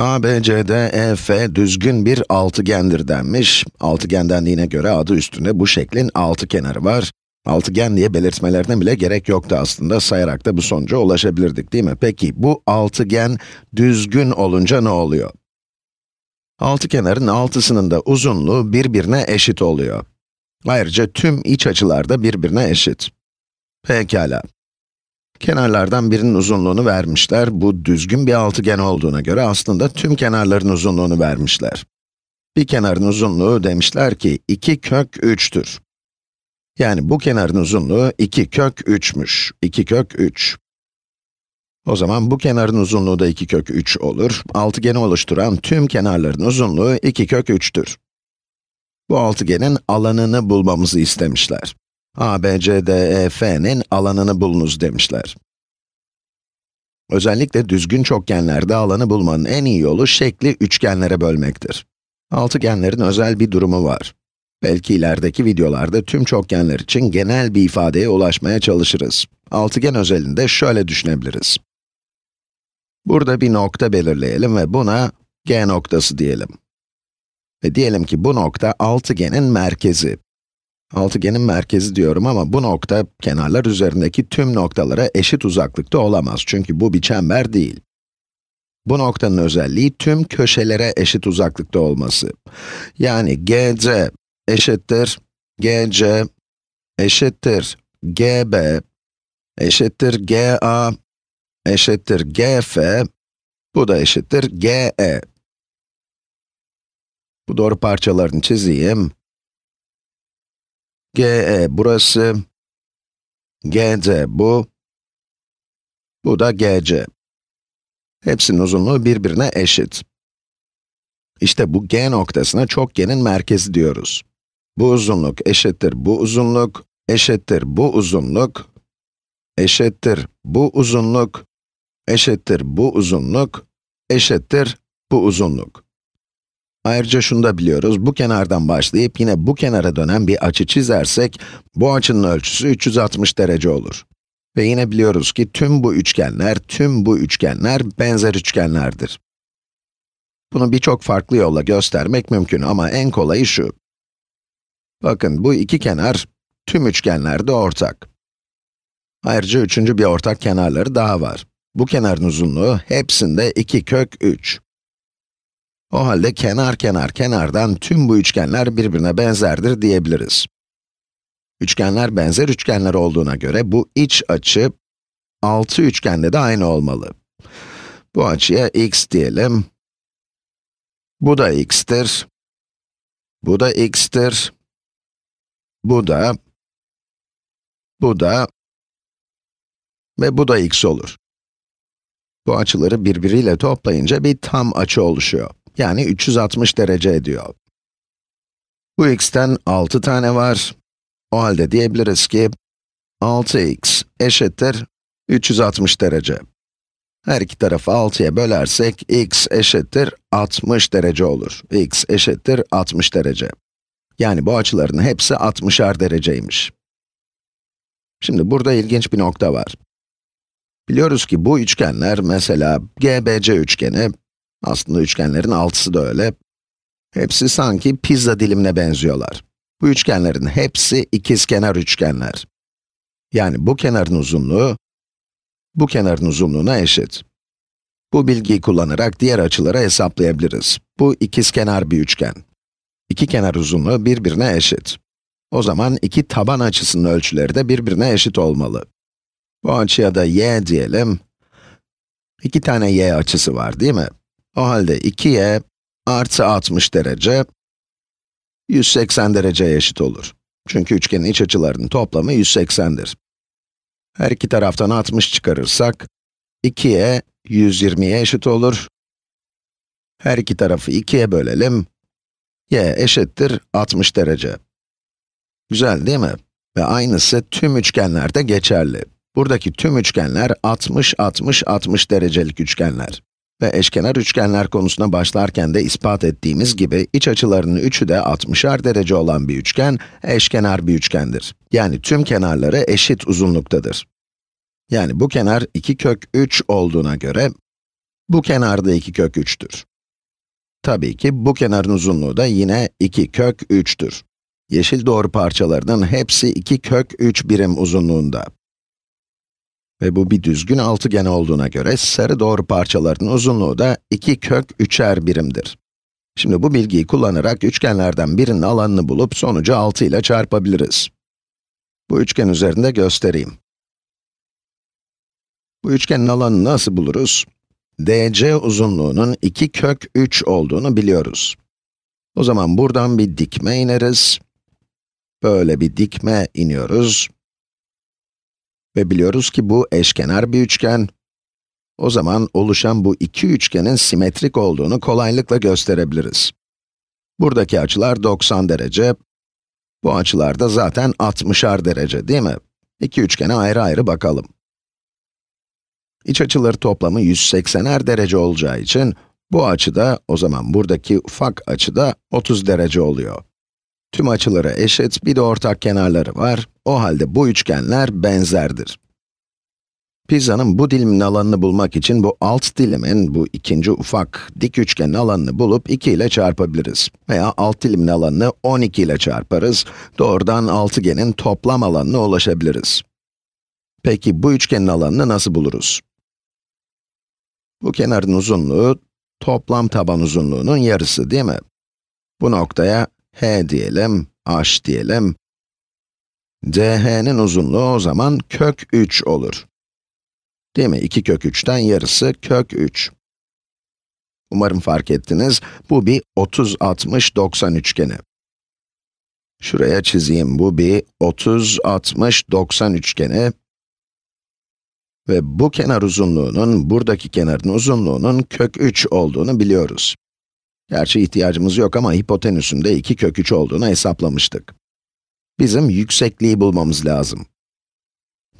A, B, C, D, E, F düzgün bir altıgendir denmiş. Altıgen dendiğine göre adı üstünde bu şeklin altı kenarı var. Altıgen diye belirtmelerine bile gerek yoktu aslında, sayarak da bu sonuca ulaşabilirdik değil mi? Peki, bu altıgen düzgün olunca ne oluyor? Altı kenarın altısının da uzunluğu birbirine eşit oluyor. Ayrıca tüm iç açılar da birbirine eşit. Pekala, Kenarlardan birinin uzunluğunu vermişler. Bu düzgün bir altıgen olduğuna göre aslında tüm kenarların uzunluğunu vermişler. Bir kenarın uzunluğu demişler ki 2 kök 3'tür. Yani bu kenarın uzunluğu 2 kök 3'müş. 2 kök 3. O zaman bu kenarın uzunluğu da 2 kök 3 olur. Altıgeni oluşturan tüm kenarların uzunluğu 2 kök 3'tür. Bu altıgenin alanını bulmamızı istemişler. ABCDEF'nin alanını bulunuz demişler. Özellikle düzgün çokgenlerde alanı bulmanın en iyi yolu şekli üçgenlere bölmektir. Altıgenlerin özel bir durumu var. Belki ilerideki videolarda tüm çokgenler için genel bir ifadeye ulaşmaya çalışırız. Altıgen özelinde şöyle düşünebiliriz. Burada bir nokta belirleyelim ve buna G noktası diyelim. Ve diyelim ki bu nokta altıgenin merkezi. Altıgenin merkezi diyorum ama bu nokta, kenarlar üzerindeki tüm noktalara eşit uzaklıkta olamaz. Çünkü bu bir çember değil. Bu noktanın özelliği tüm köşelere eşit uzaklıkta olması. Yani GC eşittir GC eşittir GB eşittir GA eşittir GF bu da eşittir GE. Bu doğru parçalarını çizeyim. GE burası, GD bu, bu da GC. Hepsinin uzunluğu birbirine eşit. İşte bu G noktasına çokgenin merkezi diyoruz. Bu uzunluk eşittir bu uzunluk, eşittir bu uzunluk, eşittir bu uzunluk, eşittir bu uzunluk, eşittir bu uzunluk. Ayrıca şunu da biliyoruz, bu kenardan başlayıp yine bu kenara dönen bir açı çizersek, bu açının ölçüsü 360 derece olur. Ve yine biliyoruz ki tüm bu üçgenler, tüm bu üçgenler benzer üçgenlerdir. Bunu birçok farklı yolla göstermek mümkün ama en kolayı şu. Bakın bu iki kenar, tüm üçgenlerde ortak. Ayrıca üçüncü bir ortak kenarları daha var. Bu kenarın uzunluğu hepsinde 2 kök 3. O halde kenar kenar kenardan tüm bu üçgenler birbirine benzerdir diyebiliriz. Üçgenler benzer üçgenler olduğuna göre bu iç açı 6 üçgende de aynı olmalı. Bu açıya x diyelim. Bu da x'tir. Bu da x'tir. Bu da, bu da ve bu da x olur. Bu açıları birbiriyle toplayınca bir tam açı oluşuyor. Yani 360 derece ediyor. Bu x'ten 6 tane var. O halde diyebiliriz ki 6x eşittir 360 derece. Her iki tarafı 6'ya bölersek x eşittir 60 derece olur. x eşittir 60 derece. Yani bu açıların hepsi 60'ar dereceymiş. Şimdi burada ilginç bir nokta var. Biliyoruz ki bu üçgenler, mesela GBC üçgeni, aslında üçgenlerin altısı da öyle. Hepsi sanki pizza dilimine benziyorlar. Bu üçgenlerin hepsi ikizkenar üçgenler. Yani bu kenarın uzunluğu, bu kenarın uzunluğuna eşit. Bu bilgiyi kullanarak diğer açıları hesaplayabiliriz. Bu ikizkenar bir üçgen. İki kenar uzunluğu birbirine eşit. O zaman iki taban açısının ölçüleri de birbirine eşit olmalı. Bu açıya da y diyelim. İki tane y açısı var değil mi? O halde 2y artı 60 derece 180 dereceye eşit olur. Çünkü üçgenin iç açılarının toplamı 180'dir. Her iki taraftan 60 çıkarırsak, 2y 120'ye eşit olur. Her iki tarafı 2'ye bölelim. y eşittir 60 derece. Güzel değil mi? Ve aynısı tüm üçgenlerde geçerli. Buradaki tüm üçgenler 60, 60, 60 derecelik üçgenler. Ve eşkenar üçgenler konusuna başlarken de ispat ettiğimiz gibi, iç açılarının üçü de 60'ar derece olan bir üçgen, eşkenar bir üçgendir. Yani tüm kenarları eşit uzunluktadır. Yani bu kenar 2 kök 3 olduğuna göre, bu kenar da 2 kök 3'tür. Tabii ki bu kenarın uzunluğu da yine 2 kök 3'tür. Yeşil doğru parçalarının hepsi 2 kök 3 birim uzunluğunda. Ve bu bir düzgün altıgen olduğuna göre sarı doğru parçaların uzunluğu da 2 kök 3'er birimdir. Şimdi bu bilgiyi kullanarak üçgenlerden birinin alanını bulup sonucu 6 ile çarpabiliriz. Bu üçgen üzerinde göstereyim. Bu üçgenin alanını nasıl buluruz? DC uzunluğunun 2 kök 3 olduğunu biliyoruz. O zaman buradan bir dikme ineriz. Böyle bir dikme iniyoruz. Ve biliyoruz ki bu eşkenar bir üçgen. O zaman oluşan bu iki üçgenin simetrik olduğunu kolaylıkla gösterebiliriz. Buradaki açılar 90 derece, bu açılar da zaten 60'ar derece değil mi? İki üçgene ayrı ayrı bakalım. İç açıları toplamı 180'er derece olacağı için bu açıda, o zaman buradaki ufak açıda 30 derece oluyor. Tüm açıları eşit, bir de ortak kenarları var. O halde bu üçgenler benzerdir. Pizza'nın bu dilimin alanını bulmak için bu alt dilimin, bu ikinci ufak dik üçgenin alanını bulup 2 ile çarpabiliriz. Veya alt dilimin alanını 12 ile çarparız. Doğrudan altıgenin toplam alanına ulaşabiliriz. Peki bu üçgenin alanını nasıl buluruz? Bu kenarın uzunluğu, toplam taban uzunluğunun yarısı değil mi? Bu noktaya h diyelim, h diyelim. DH'nin uzunluğu o zaman kök 3 olur. Değil mi? 2 kök 3'ten yarısı kök 3. Umarım fark ettiniz, bu bir 30, 60, 90 üçgeni. Şuraya çizeyim, bu bir 30, 60, 90 üçgeni. Ve bu kenar uzunluğunun, buradaki kenarın uzunluğunun kök 3 olduğunu biliyoruz. Gerçi ihtiyacımız yok ama hipotenüsün de 2 kök 3 olduğunu hesaplamıştık. Bizim yüksekliği bulmamız lazım.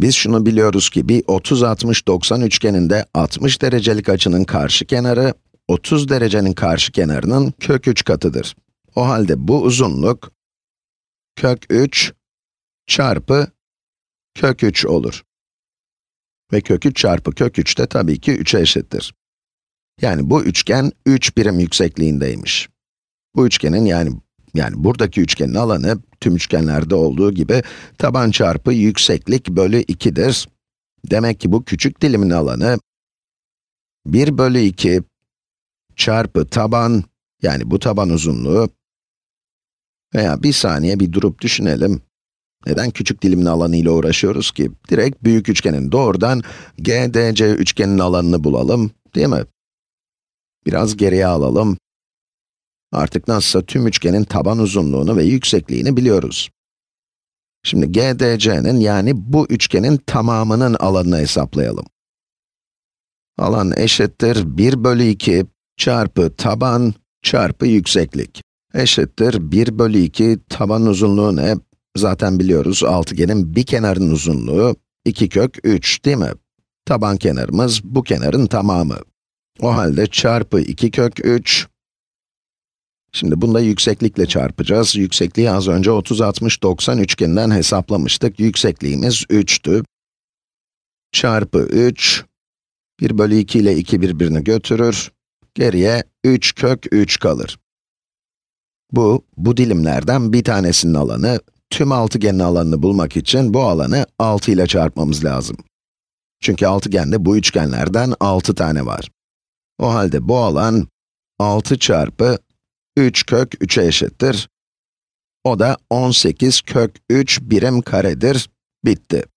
Biz şunu biliyoruz ki bir 30-60-90 üçgeninde 60 derecelik açının karşı kenarı, 30 derecenin karşı kenarının kök 3 katıdır. O halde bu uzunluk, kök 3 çarpı kök 3 olur. Ve kök 3 çarpı kök 3 de tabii ki 3'e eşittir. Yani bu üçgen 3 birim yüksekliğindeymiş. Bu üçgenin yani yani buradaki üçgenin alanı tüm üçgenlerde olduğu gibi taban çarpı yükseklik bölü 2'dir. Demek ki bu küçük dilimin alanı 1 bölü 2 çarpı taban, yani bu taban uzunluğu veya bir saniye bir durup düşünelim. Neden küçük dilimin alanı ile uğraşıyoruz ki? Direkt büyük üçgenin doğrudan GDC üçgenin alanını bulalım, değil mi? Biraz geriye alalım. Artık nasılsa tüm üçgenin taban uzunluğunu ve yüksekliğini biliyoruz. Şimdi GDC'nin yani bu üçgenin tamamının alanını hesaplayalım. Alan eşittir 1 bölü 2 çarpı taban çarpı yükseklik. Eşittir 1 bölü 2 taban uzunluğu ne? Zaten biliyoruz altıgenin bir kenarın uzunluğu 2 kök 3 değil mi? Taban kenarımız bu kenarın tamamı. O halde çarpı 2 kök 3. Şimdi bunu da yükseklikle çarpacağız. Yüksekliği az önce 30, 60, 90 üçgeninden hesaplamıştık. Yüksekliğimiz 3'tü. Çarpı 3. 1 bölü 2 ile 2 birbirini götürür. Geriye 3 kök 3 kalır. Bu, bu dilimlerden bir tanesinin alanı, tüm altıgenin alanını bulmak için bu alanı 6 ile çarpmamız lazım. Çünkü altıgende bu üçgenlerden 6 tane var. O halde bu alan 6 çarpı 3 kök 3'e eşittir. O da 18 kök 3 birim karedir. Bitti.